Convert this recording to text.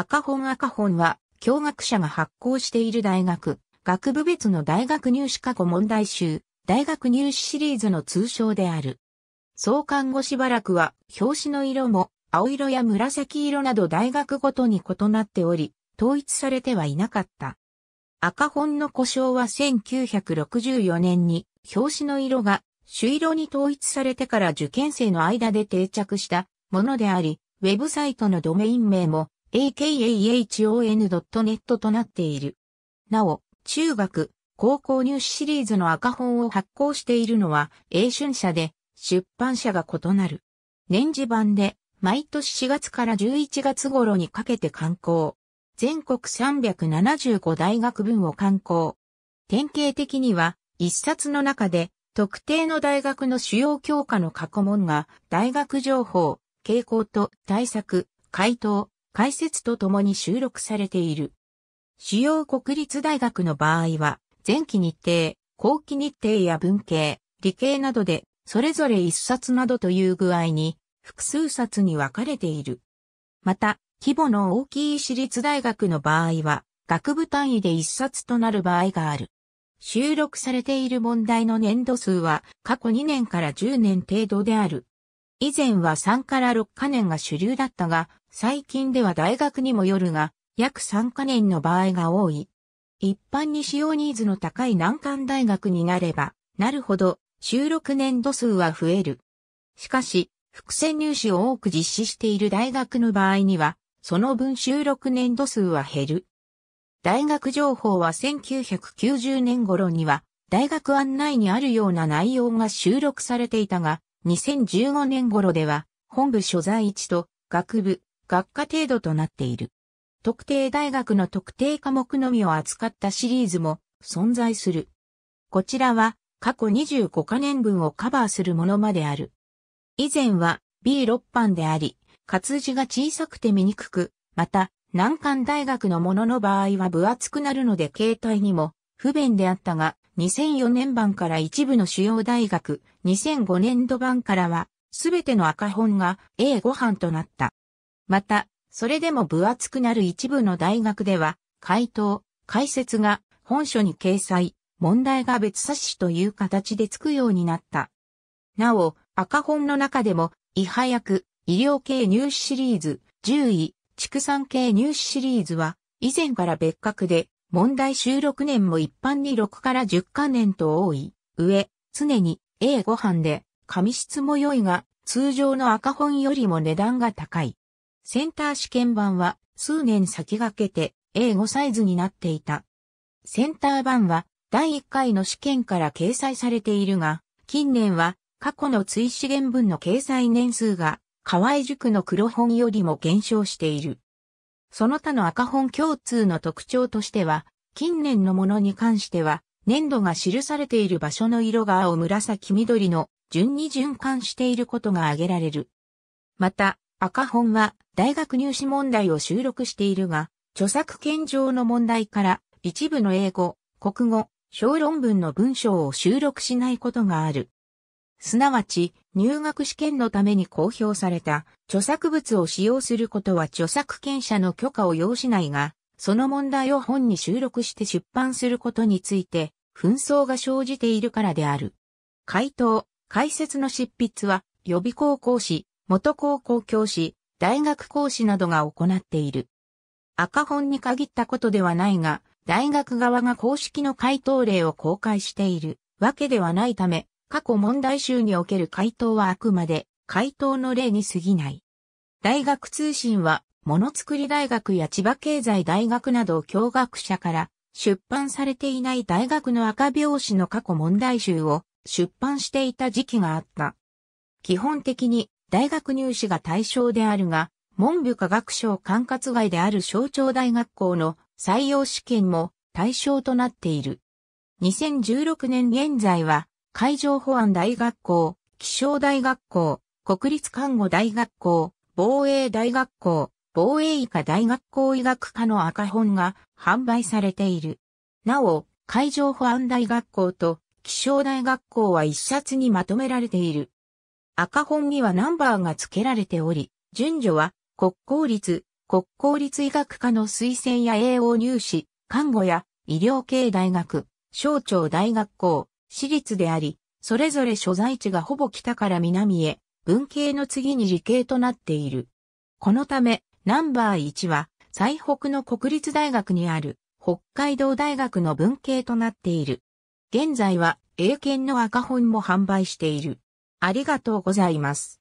赤本赤本は、教学者が発行している大学、学部別の大学入試過去問題集、大学入試シリーズの通称である。創刊後しばらくは、表紙の色も、青色や紫色など大学ごとに異なっており、統一されてはいなかった。赤本の故障は1964年に、表紙の色が朱色に統一されてから受験生の間で定着したものであり、ウェブサイトのドメイン名も a k a h o n n e t となっている。なお、中学、高校入試シリーズの赤本を発行しているのは、英春社で、出版社が異なる。年次版で、毎年4月から11月頃にかけて刊行。全国375大学分を刊行。典型的には、一冊の中で、特定の大学の主要教科の過去問が、大学情報、傾向と対策、回答、解説とともに収録されている。主要国立大学の場合は、前期日程、後期日程や文系、理系などで、それぞれ一冊などという具合に、複数冊に分かれている。また、規模の大きい私立大学の場合は、学部単位で一冊となる場合がある。収録されている問題の年度数は過去2年から10年程度である。以前は3から6カ年が主流だったが、最近では大学にもよるが、約3カ年の場合が多い。一般に使用ニーズの高い難関大学になれば、なるほど、収録年度数は増える。しかし、伏線入試を多く実施している大学の場合には、その分収録年度数は減る。大学情報は1990年頃には、大学案内にあるような内容が収録されていたが、2015年頃では、本部所在地と学部、学科程度となっている。特定大学の特定科目のみを扱ったシリーズも存在する。こちらは過去25カ年分をカバーするものまである。以前は B6 版であり、活字が小さくて見にくく、また難関大学のものの場合は分厚くなるので携帯にも不便であったが、2004年版から一部の主要大学、2005年度版からは、すべての赤本が A5 版となった。また、それでも分厚くなる一部の大学では、回答、解説が本書に掲載、問題が別冊子という形でつくようになった。なお、赤本の中でも、はやく医療系入試シリーズ、10位、畜産系入試シリーズは、以前から別格で、問題収録年も一般に6から10か年と多い、上、常に A5 飯で、紙質も良いが、通常の赤本よりも値段が高い。センター試験版は、数年先駆けて A5 サイズになっていた。センター版は、第1回の試験から掲載されているが、近年は、過去の追試験分の掲載年数が、河合塾の黒本よりも減少している。その他の赤本共通の特徴としては、近年のものに関しては、粘土が記されている場所の色が青紫緑の順に循環していることが挙げられる。また、赤本は大学入試問題を収録しているが、著作権上の問題から一部の英語、国語、小論文の文章を収録しないことがある。すなわち、入学試験のために公表された著作物を使用することは著作権者の許可を要しないが、その問題を本に収録して出版することについて、紛争が生じているからである。回答、解説の執筆は、予備高校師、元高校教師、大学講師などが行っている。赤本に限ったことではないが、大学側が公式の回答例を公開しているわけではないため、過去問題集における回答はあくまで回答の例に過ぎない。大学通信は、ものつくり大学や千葉経済大学など教学者から出版されていない大学の赤表紙の過去問題集を出版していた時期があった。基本的に大学入試が対象であるが、文部科学省管轄外である省庁大学校の採用試験も対象となっている。2016年現在は海上保安大学校、気象大学校、国立看護大学校、防衛大学校、防衛医科大学校医学科の赤本が販売されている。なお、海上保安大学校と気象大学校は一冊にまとめられている。赤本にはナンバーが付けられており、順序は国公立、国公立医学科の推薦や栄養入試、看護や医療系大学、省庁大学校、私立であり、それぞれ所在地がほぼ北から南へ、文系の次に理系となっている。このため、ナンバー1は、最北の国立大学にある、北海道大学の文系となっている。現在は、英検の赤本も販売している。ありがとうございます。